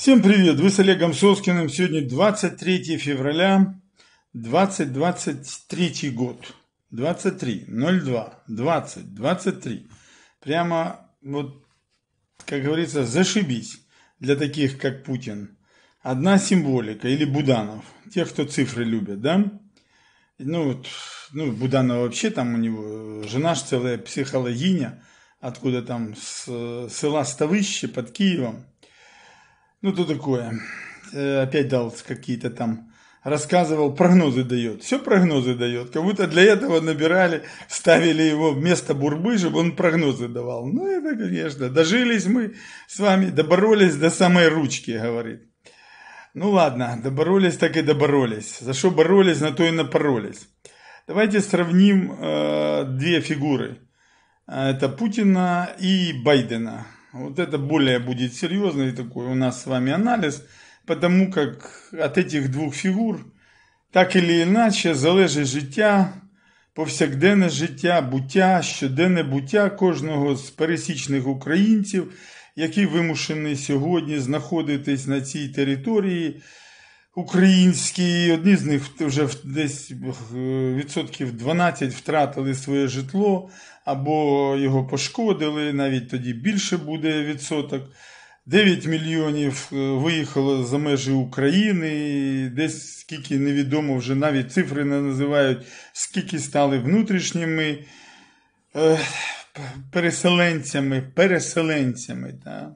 Всем привет! Вы с Олегом Соскиным. Сегодня 23 февраля 2023 год. 23, 02, 20, 23. Прямо вот, как говорится, зашибись для таких, как Путин. Одна символика или Буданов. Тех, кто цифры любят, да? Ну, вот, ну Буданов вообще там у него жена ж целая психологиня, откуда там с, села Ставыще под Киевом – ну, то такое. Э, опять дал какие-то там рассказывал, прогнозы дает. Все прогнозы дает. Как будто для этого набирали, ставили его вместо бурбы, чтобы он прогнозы давал. Ну, это, конечно, дожились мы с вами, доборолись до самой ручки, говорит. Ну ладно, доборолись, так и доборолись. За что боролись, на то и напоролись. Давайте сравним э, две фигуры. Э, это Путина и Байдена. Вот это более будет серьезный такой у нас с вами анализ, потому как от этих двох фігур так или іначе залежить життя, повсякденне життя, буття, щоденне буття кожного з пересічних українців, які вимушені сьогодні знаходитись на цій території українські, одні з них вже десь е, відсотків 12 втратили своє житло або його пошкодили, навіть тоді більше буде відсоток. 9 мільйонів е, виїхало за межі України, десь скільки невідомо, вже навіть цифри не називають, скільки стали внутрішніми е, переселенцями, переселенцями. Да?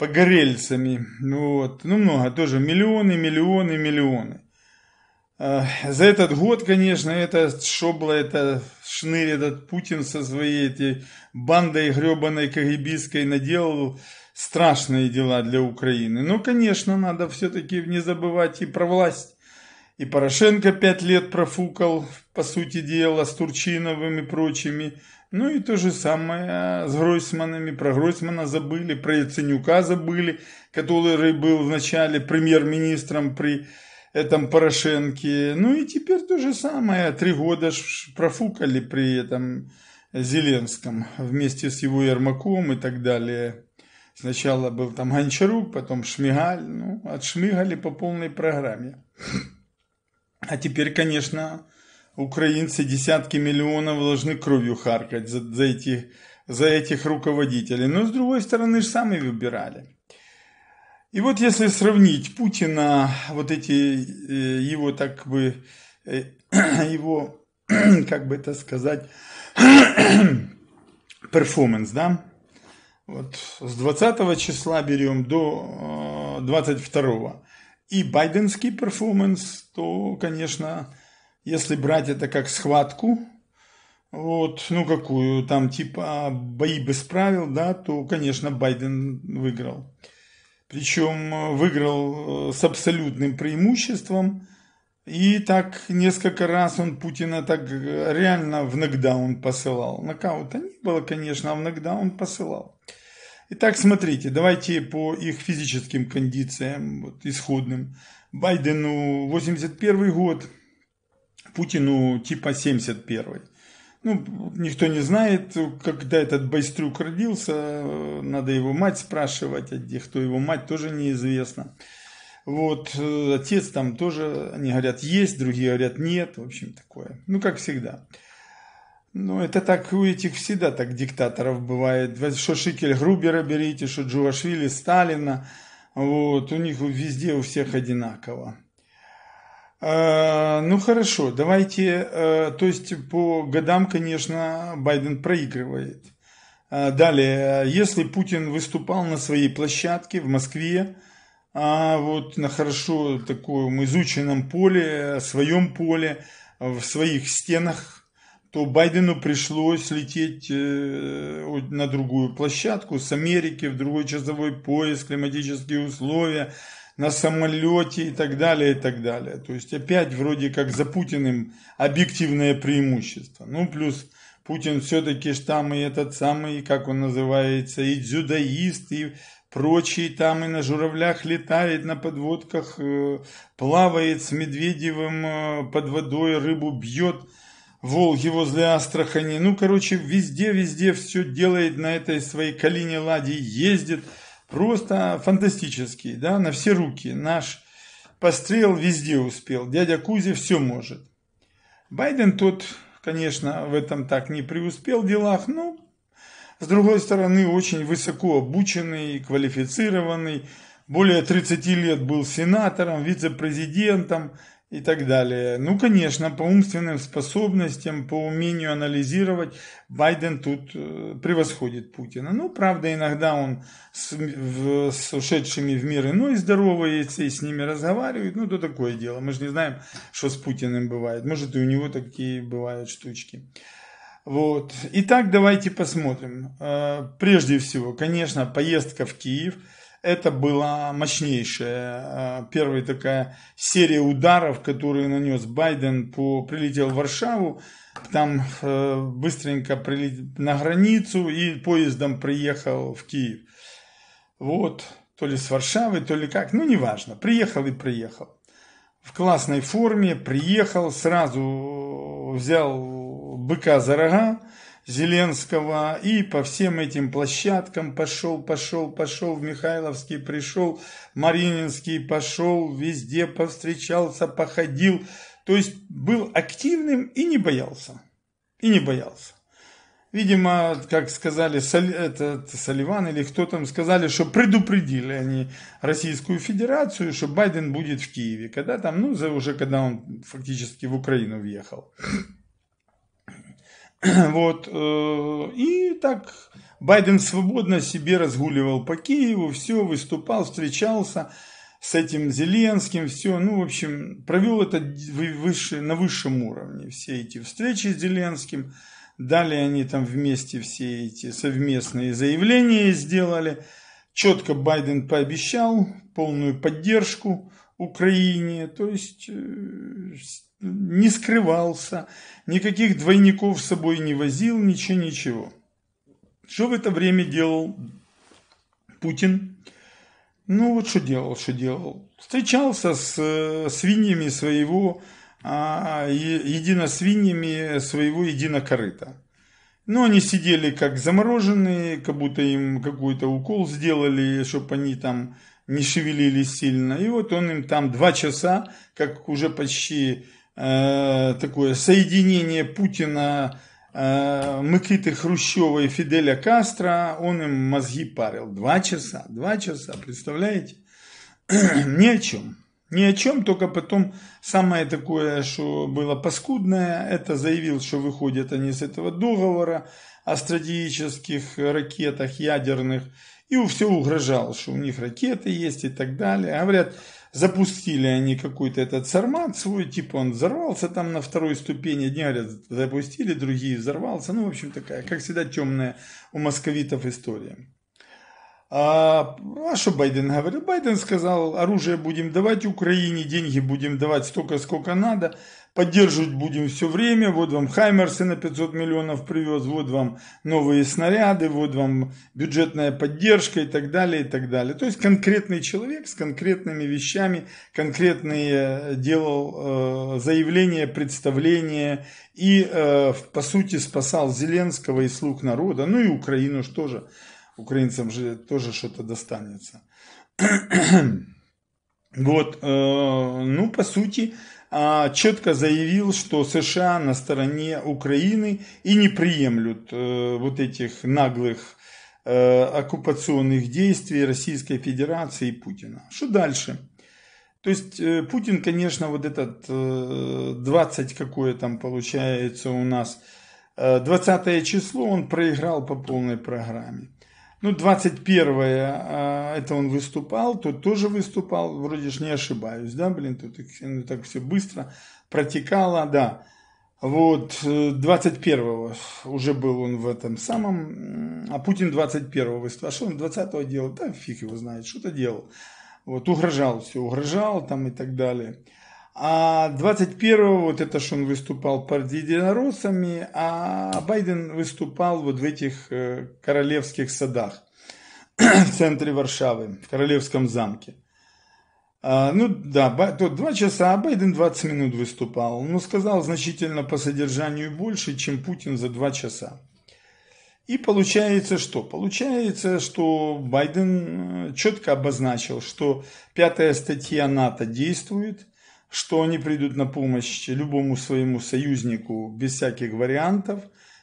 погорельцами. Ну вот. Ну, много, тоже миллионы, миллионы, миллионы. А, за этот год, конечно, это шобла, это шнырь этот Путин со своей этой бандой гребаной кагибийской наделал страшные дела для Украины. Но, ну, конечно, надо все-таки не забывать и про власть и Порошенко пять лет профукал, по сути дела, с Турчиновым и прочими. Ну и то же самое а, с Гройсманами. Про Гройсмана забыли, про Яценюка забыли, который был вначале премьер-министром при этом Порошенке. Ну и теперь то же самое. Три года профукали при этом Зеленском вместе с его Ермаком и так далее. Сначала был там Гончарук, потом Шмигаль. Ну, отшмигали по полной программе. А теперь, конечно, украинцы десятки миллионов должны кровью харкать за, за, этих, за этих руководителей. Но, с другой стороны, же сами выбирали. И вот если сравнить Путина, вот эти э, его так бы, э, его, как бы это сказать, перформанс, да, вот с 20 числа берем до 22. Э, -го и байденский перформанс, то, конечно, если брать это как схватку, вот, ну какую, там типа бои без правил, да, то, конечно, Байден выиграл. Причем э, выиграл э, с абсолютным преимуществом. И так несколько раз он Путина так э, реально в нокдаун посылал. Нокаута не было, конечно, а в нокдаун посылал. Итак, смотрите, давайте по их физическим кондициям, вот, исходным. Байдену 81 год, Путину типа 71. Ну, никто не знает, когда этот Байстрюк родился, надо его мать спрашивать, а где кто его мать, тоже неизвестно. Вот, э, отец там тоже, они говорят, есть, другие говорят, нет, в общем, такое. Ну, как всегда. Всегда. Ну, это так у этих всегда так диктаторов бывает. Что Шикель Грубера берите, что Джуашвили Сталина. Вот, у них везде у всех одинаково. Э, ну хорошо, давайте, э, то есть по годам, конечно, Байден проигрывает. Э, далее, если Путин выступал на своей площадке в Москве, а, вот на хорошо таком изученном поле, своем поле, в своих стенах то Байдену пришлось лететь э, на другую площадку с Америки, в другой часовой пояс, климатические условия, на самолете и так далее, и так далее. То есть опять вроде как за Путиным объективное преимущество. Ну, плюс Путин все-таки ж там и этот самый, как он называется, и дзюдоист, и прочие там и на журавлях летает, на подводках э, плавает с Медведевым э, под водой, рыбу бьет – Волги возле Астрахани. Ну, короче, везде-везде все делает на этой своей Калине Ладе, ездит. Просто фантастический, да, на все руки. Наш пострел везде успел. Дядя Кузя все может. Байден тот, конечно, в этом так не преуспел в делах, но, с другой стороны, очень высоко обученный, квалифицированный. Более 30 лет был сенатором, вице-президентом, и так далее. Ну, конечно, по умственным способностям, по умению анализировать Байден тут э, превосходит Путина. Ну, правда, иногда он с, в, с ушедшими в мир иной здоровается и с ними разговаривает. Ну, то такое дело. Мы же не знаем, что с Путиным бывает. Может, и у него такие бывают штучки. Вот. Итак, давайте посмотрим. Э, прежде всего, конечно, поездка в Киев – это была мощнейшая э, первая такая серия ударов, которые нанес Байден по прилетел в Варшаву, там э, быстренько прилетел на границу и поездом приехал в Киев. Вот, то ли с Варшавы, то ли как, ну неважно, приехал и приехал. В классной форме приехал, сразу взял быка за рога, Зеленского. И по всем этим площадкам пошел, пошел, пошел, в Михайловский пришел, Марининский пошел, везде повстречался, походил. То есть был активным и не боялся. И не боялся. Видимо, как сказали Соли, этот, Соливан или кто там, сказали, что предупредили они Российскую Федерацию, что Байден будет в Киеве, когда там, ну, уже когда он фактически в Украину въехал. Вот. Э, и так Байден свободно себе разгуливал по Киеву, все, выступал, встречался с этим Зеленским, все, ну, в общем, провел это выше, на высшем уровне, все эти встречи с Зеленским, дали они там вместе все эти совместные заявления сделали, четко Байден пообещал полную поддержку, Украине, то есть э, не скрывался, никаких двойников с собой не возил, ничего-ничего. Что в это время делал Путин? Ну вот что делал, что делал. Встречался с э, свиньями своего, а, единосвиньями своего единокорыта. Но ну, они сидели как замороженные, как будто им какой-то укол сделали, чтобы они там не шевелились сильно. И вот он им там два часа, как уже почти э, такое соединение Путина, э, Микиты Хрущева и Фиделя Кастро, он им мозги парил. Два часа, два часа, представляете? ни о чем. Ни о чем, только потом самое такое, что было паскудное, это заявил, что выходят они с этого договора о стратегических ракетах ядерных и все угрожал, что у них ракеты есть и так далее. А говорят, запустили они какой-то этот сармат свой, типа он взорвался там на второй ступени, одни говорят, запустили, другие взорвался. Ну, в общем, такая, как всегда, темная у московитов история. А, а что Байден говорил? Байден сказал, оружие будем давать Украине, деньги будем давать столько, сколько надо, поддерживать будем все время, вот вам Хаймерсы на 500 миллионов привез, вот вам новые снаряды, вот вам бюджетная поддержка и так далее, и так далее. То есть конкретный человек с конкретными вещами, конкретные э, делал э, заявления, представления и, э, по сути, спасал Зеленского и слуг народа, ну и Украину что тоже украинцам же тоже что-то достанется. Вот, э, ну, по сути, а, четко заявил, что США на стороне Украины и не приемлют э, вот этих наглых э, оккупационных действий Российской Федерации и Путина. Что дальше? То есть Путин, конечно, вот этот 20 какое там получается у нас, 20 число он проиграл по полной программе. Ну, 21-е, а, это он выступал, тут тоже выступал, вроде ж не ошибаюсь, да, блин, тут ну, так все быстро протекало, да. Вот, 21-го э, уже был он в этом самом, а Путин 21-го выступал. А что он 20-го делал? Да, фиг его знает, что-то делал. Вот, угрожал все, угрожал там и так далее. А 21-го, вот это что он выступал под единороссами, а Байден выступал вот в этих э, королевских садах в центре Варшавы, в королевском замке. А, ну да, тут два часа, а Байден 20 минут выступал. Но сказал значительно по содержанию больше, чем Путин за два часа. И получается что? Получается, что Байден э, четко обозначил, что пятая статья НАТО действует, что они придут на помощь любому своему союзнику без всяких вариантов.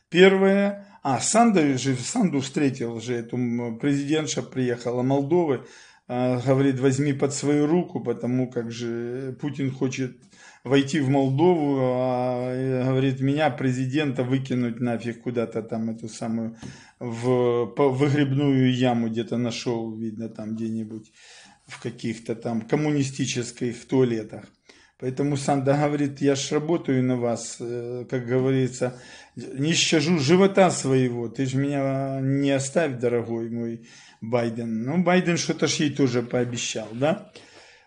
Первое, а Санду, же, Санду встретил же, эту президентша приехала Молдовы, а, говорит, возьми под свою руку, потому как же Путин хочет войти в Молдову, а, говорит, меня, президента, выкинуть нафиг куда-то там эту самую, в по, выгребную яму где-то нашел, видно, там где-нибудь в каких-то там коммунистических туалетах. Поэтому Санда говорит, я ж работаю на вас, э, как говорится, не щажу живота своего, ты же меня не оставь, дорогой мой Байден. Ну, Байден что-то ж ей тоже пообещал, да?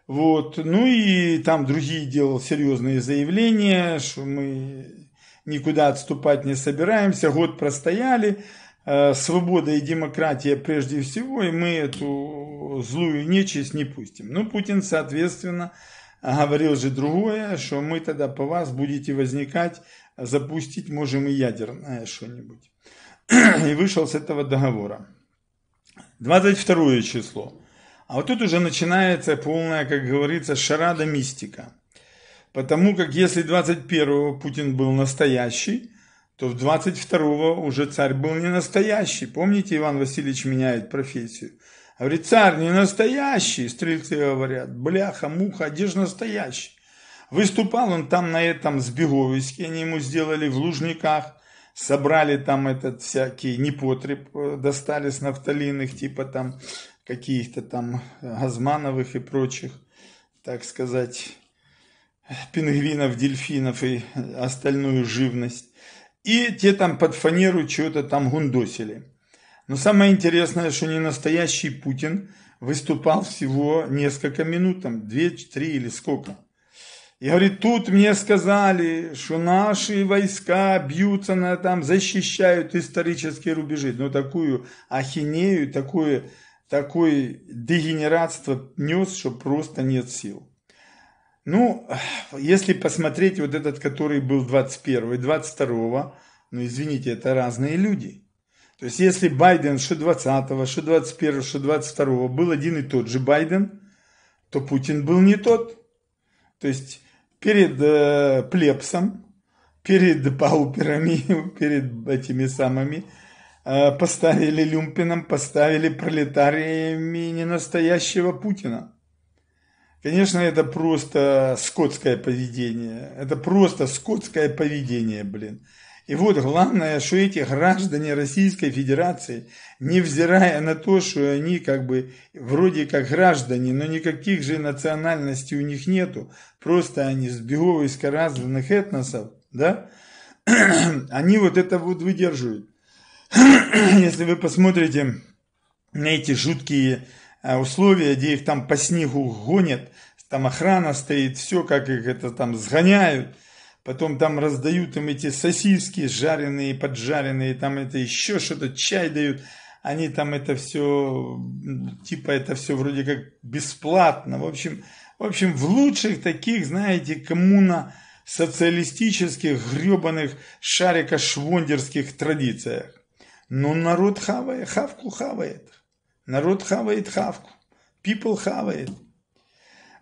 Вот, ну и там другие делал серьезные заявления, что мы никуда отступать не собираемся, год простояли, э, свобода и демократия прежде всего, и мы эту злую нечисть не пустим. Ну, Путин, соответственно, а говорил же другое, что мы тогда по вас будете возникать, запустить можем и ядерное что-нибудь. И вышел с этого договора. 22 число. А вот тут уже начинается полная, как говорится, шарада мистика. Потому как если 21-го Путин был настоящий, то в 22-го уже царь был не настоящий. Помните, Иван Васильевич меняет профессию – а говорит, царь не настоящий, стрельцы говорят, бляха, муха, одежда настоящий. Выступал он там на этом сбеговиске, они ему сделали в Лужниках, собрали там этот всякий непотреб, э, достали с нафталиных, типа там каких-то там газмановых и прочих, так сказать, пингвинов, дельфинов и остальную живность. И те там под фанеру что то там гундосили. Но самое интересное, что не настоящий Путин выступал всего несколько минут, там, две, три или сколько. И говорит, тут мне сказали, что наши войска бьются на там, защищают исторические рубежи. Но такую ахинею, такое, такое дегенератство нес, что просто нет сил. Ну, если посмотреть вот этот, который был 21 22 ну извините, это разные люди. То есть если Байден ше 20 го ше 21 го ше 22 го был один и тот же Байден, то Путин был не тот. То есть перед э, плепсом, перед пауперами, перед этими самыми э, поставили люмпином, поставили пролетариями ненастоящего Путина. Конечно, это просто скотское поведение. Это просто скотское поведение, блин. И вот главное, что эти граждане Российской Федерации, невзирая на то, что они как бы вроде как граждане, но никаких же национальностей у них нету, просто они из разных этносов, да, они вот это вот выдерживают. Если вы посмотрите на эти жуткие э, условия, где их там по снегу гонят, там охрана стоит, все как их это там сгоняют – Потом там раздают им эти сосиски жареные, поджаренные, там это еще что-то, чай дают. Они там это все, типа это все вроде как бесплатно. В общем, в общем, в лучших таких, знаете, коммуна социалистических гребаных шарика традициях. Но народ хавает, хавку хавает. Народ хавает хавку. People хавает.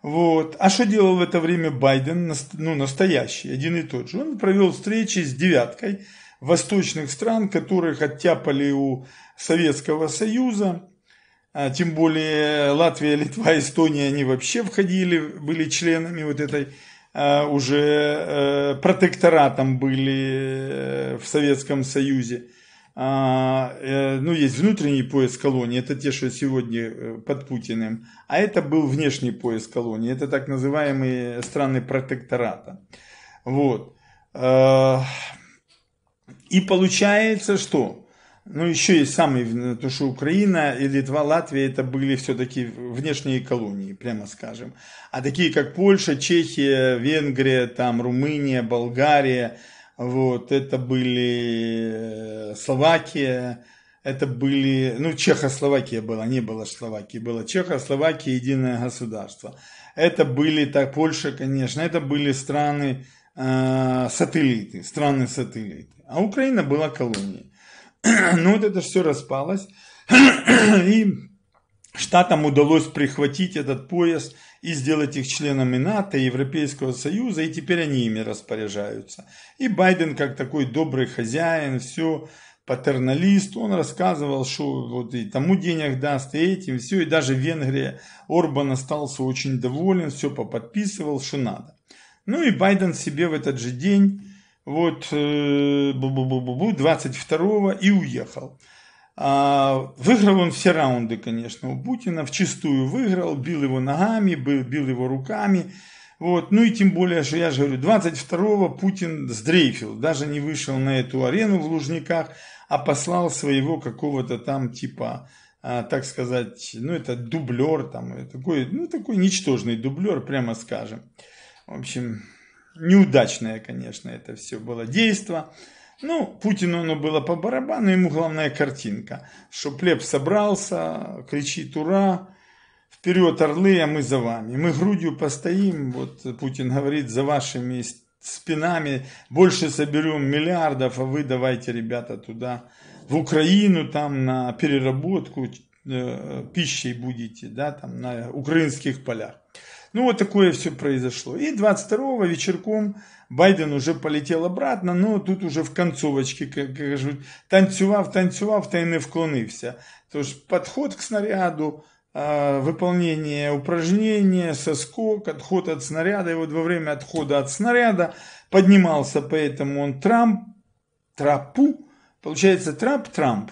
Вот. А что делал в это время Байден, ну, настоящий, один и тот же? Он провел встречи с девяткой восточных стран, которых оттяпали у Советского Союза. А, тем более Латвия, Литва, Эстония, они вообще входили, были членами вот этой а, уже э, протекторатом были э, в Советском Союзе. А, э, ну, есть внутренний пояс колонии, это те, что сегодня э, под Путиным, а это был внешний пояс колонии, это так называемые страны протектората. Вот. А, и получается, что? Ну, еще есть самые, потому ну, что Украина и Литва, Латвия, это были все-таки внешние колонии, прямо скажем. А такие, как Польша, Чехия, Венгрия, там, Румыния, Болгария – вот, это были э, Словакия, это были, ну, Чехословакия была, не было Словакии, было Чехословакия, единое государство. Это были, так, Польша, конечно, это были страны э, сателлиты, страны сателлиты. А Украина была колонией. ну, вот это все распалось. И штатам удалось прихватить этот пояс – и сделать их членами НАТО и Европейского Союза, и теперь они ими распоряжаются. И Байден, как такой добрый хозяин, все патерналист, он рассказывал, что вот и тому денег даст, и этим, все, и даже в Венгрии Орбан остался очень доволен, все поподписывал, что надо. Ну и Байден себе в этот же день, вот, 22 э, и уехал. А, выиграл он все раунды, конечно, у Путина. В чистую выиграл, бил его ногами, бил, бил его руками. Вот. Ну и тем более, что я же говорю, 22-го Путин сдрейфил, даже не вышел на эту арену в Лужниках, а послал своего какого-то там типа, а, так сказать, ну это дублер там, такой, ну такой ничтожный дублер, прямо скажем. В общем, неудачное, конечно, это все было действие. Ну, Путину оно было по барабану, ему главная картинка, что плеб собрался, кричит «Ура!», вперед орлы, а мы за вами. Мы грудью постоим, вот Путин говорит, за вашими спинами больше соберем миллиардов, а вы давайте, ребята, туда, в Украину, там на переработку э, пищей будете, да, там на украинских полях. Ну, вот такое все произошло. И 22-го вечерком Байден уже полетел обратно, но тут уже в концовочці, кажуть, танцював, танцював та й не вклонився. Тож підход к снаряду, а, выполнение упражнения, соскок, отход от снаряда. И вот во время отхода от снаряда поднимался, поэтому он Трамп, Трапу, получается Трамп-Трамп.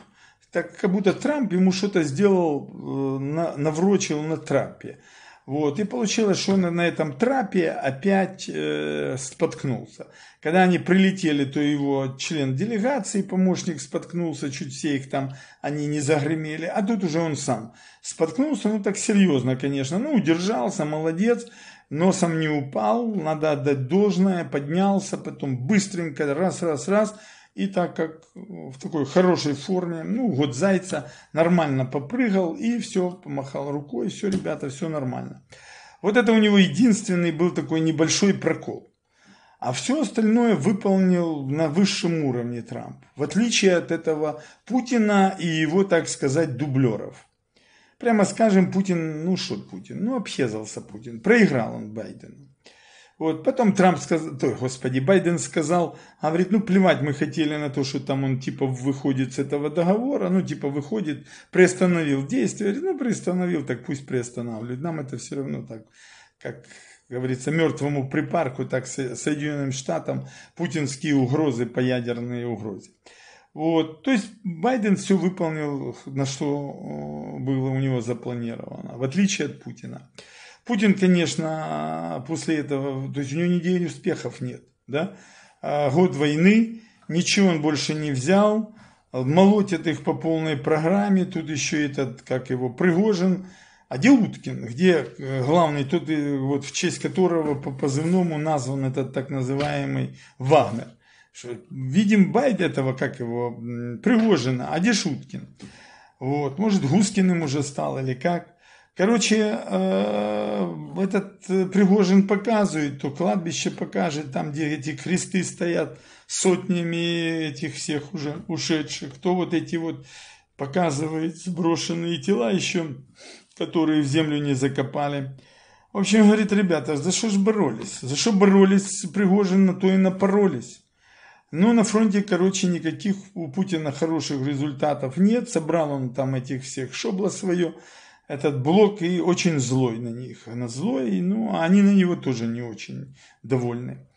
Так как будто Трамп ему что-то сделал, э, наврочил на трапе. Вот, и получилось, что он на этом трапе опять э, споткнулся. Когда они прилетели, то его член делегации, помощник споткнулся, чуть все их там, они не загремели. А тут уже он сам споткнулся, ну так серьезно, конечно. Ну, удержался, молодец, носом не упал, надо отдать должное, поднялся, потом быстренько, раз-раз-раз и так как э, в такой хорошей форме, ну, вот зайца, нормально попрыгал и все, помахал рукой, все, ребята, все нормально. Вот это у него единственный был такой небольшой прокол. А все остальное выполнил на высшем уровне Трамп, в отличие от этого Путина и его, так сказать, дублеров. Прямо скажем, Путин, ну что Путин, ну обхезался Путин, проиграл он Байдену. Вот, потом Трамп сказал, то, господи, Байден сказал, а говорит, ну плевать, мы хотели на то, что там он типа выходит с этого договора, ну типа выходит, приостановил действие, говорит, ну приостановил, так пусть приостанавливает, нам это все равно так, как говорится, мертвому припарку, так Соединенным Штатам путинские угрозы по ядерной угрозе. Вот, то есть Байден все выполнил, на что э, было у него запланировано, в отличие от Путина. Путин, конечно, после этого, то есть у него недели успехов нет, да, а год войны, ничего он больше не взял, молотят их по полной программе, тут еще этот, как его, Пригожин, а где Уткин, где э, главный, тот, э, вот в честь которого по позывному назван этот так называемый Вагнер. Видим Байд этого, как его, Пригожина, а где Шуткин? Вот, может, Гускиным уже стал или как? Короче, э, этот э, Пригожин показывает, то кладбище покажет, там, где эти кресты стоят сотнями этих всех уже ушедших, кто вот эти вот показывает сброшенные тела еще, которые в землю не закопали. В общем, говорит, ребята, за что ж боролись? За что боролись Пригожин, на то и напоролись. Ну, на фронте, короче, никаких у Путина хороших результатов нет. Собрал он там этих всех шобла свое этот блок и очень злой на них. Она злой, ну, а они на него тоже не очень довольны.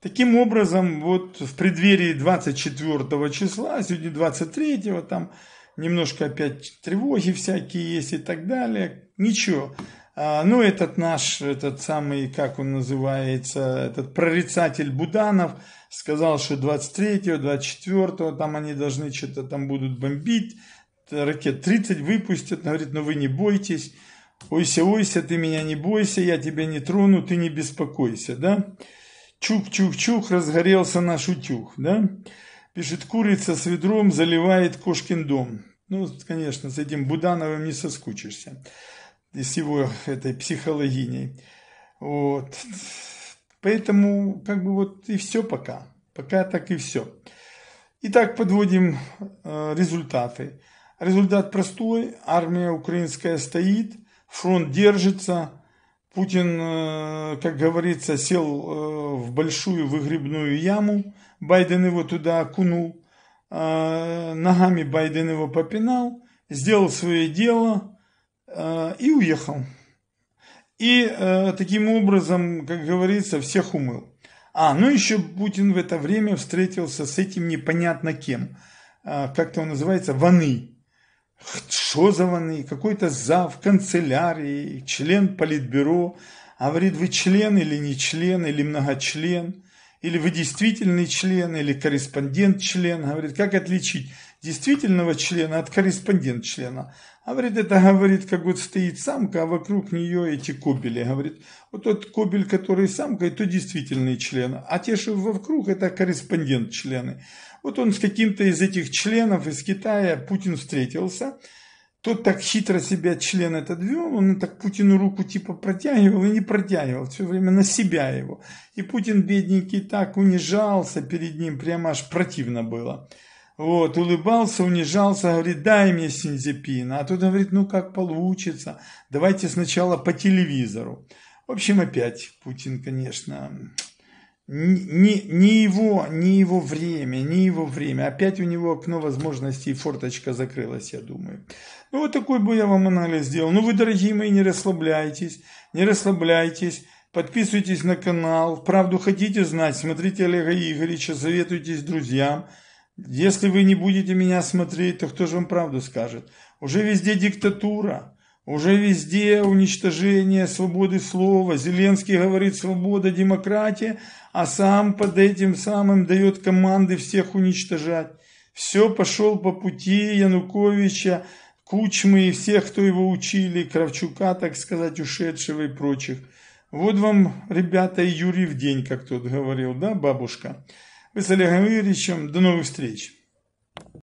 Таким образом, вот в преддверии 24 числа, а сегодня 23, там немножко опять тревоги всякие есть и так далее. Ничего. А, ну, этот наш, этот самый, как он называется, этот прорицатель Буданов сказал, что 23-го, 24-го там они должны что-то там будут бомбить, ракет 30 выпустят, говорит, ну вы не бойтесь, ойся, ойся, ты меня не бойся, я тебя не трону, ты не беспокойся, да? Чук, чук, чук, разгорелся наш утюг, да? Пишет, курица с ведром заливает кошкин дом. Ну, конечно, с этим Будановым не соскучишься, и с его этой психологиней. Вот. Поэтому, как бы вот и все пока. Пока так и все. Итак, подводим э, результаты. Результат простой. Армия украинская стоит, фронт держится. Путин, э, как говорится, сел э, в большую выгребную яму. Байден его туда окунул. Э, ногами Байден его попинал. Сделал свое дело и уехал. И таким образом, как говорится, всех умыл. А, ну еще Путин в это время встретился с этим непонятно кем. Как-то он называется, Ваны что за какой-то зав, канцелярии, член политбюро. А говорит, вы член или не член, или многочлен, или вы действительный член, или корреспондент-член. Говорит, как отличить действительного члена от корреспондент-члена? А говорит, это, говорит, как вот стоит самка, а вокруг нее эти кобели. Говорит, вот тот кобель, который самка, это действительный член, а те, что вокруг, это корреспондент-члены. Вот он с каким-то из этих членов из Китая, Путин встретился. Тот так хитро себя член этот вел, он так Путину руку типа протягивал и не протягивал, все время на себя его. И Путин, бедненький, так унижался перед ним, прямо аж противно было. Вот, улыбался, унижался, говорит, дай мне Синзепина. А тот говорит, ну как получится, давайте сначала по телевизору. В общем, опять Путин, конечно, ни, ни, его, ни его время, ни его время. Опять у него окно возможностей форточка закрылась, я думаю. Ну, вот такой бы я вам анализ сделал. Ну, вы, дорогие мои, не расслабляйтесь, не расслабляйтесь. Подписывайтесь на канал. Правду хотите знать, смотрите Олега Игоревича, советуйтесь друзьям. Если вы не будете меня смотреть, то кто же вам правду скажет? Уже везде диктатура. Уже везде уничтожение свободы слова. Зеленский говорит «свобода, демократия», а сам под этим самым дает команды всех уничтожать. Все пошел по пути Януковича, Кучмы и всех, кто его учили, Кравчука, так сказать, ушедшего и прочих. Вот вам, ребята, и Юрий в день, как тот говорил, да, бабушка? Вы с Олегом Юрьевичем, до новых встреч!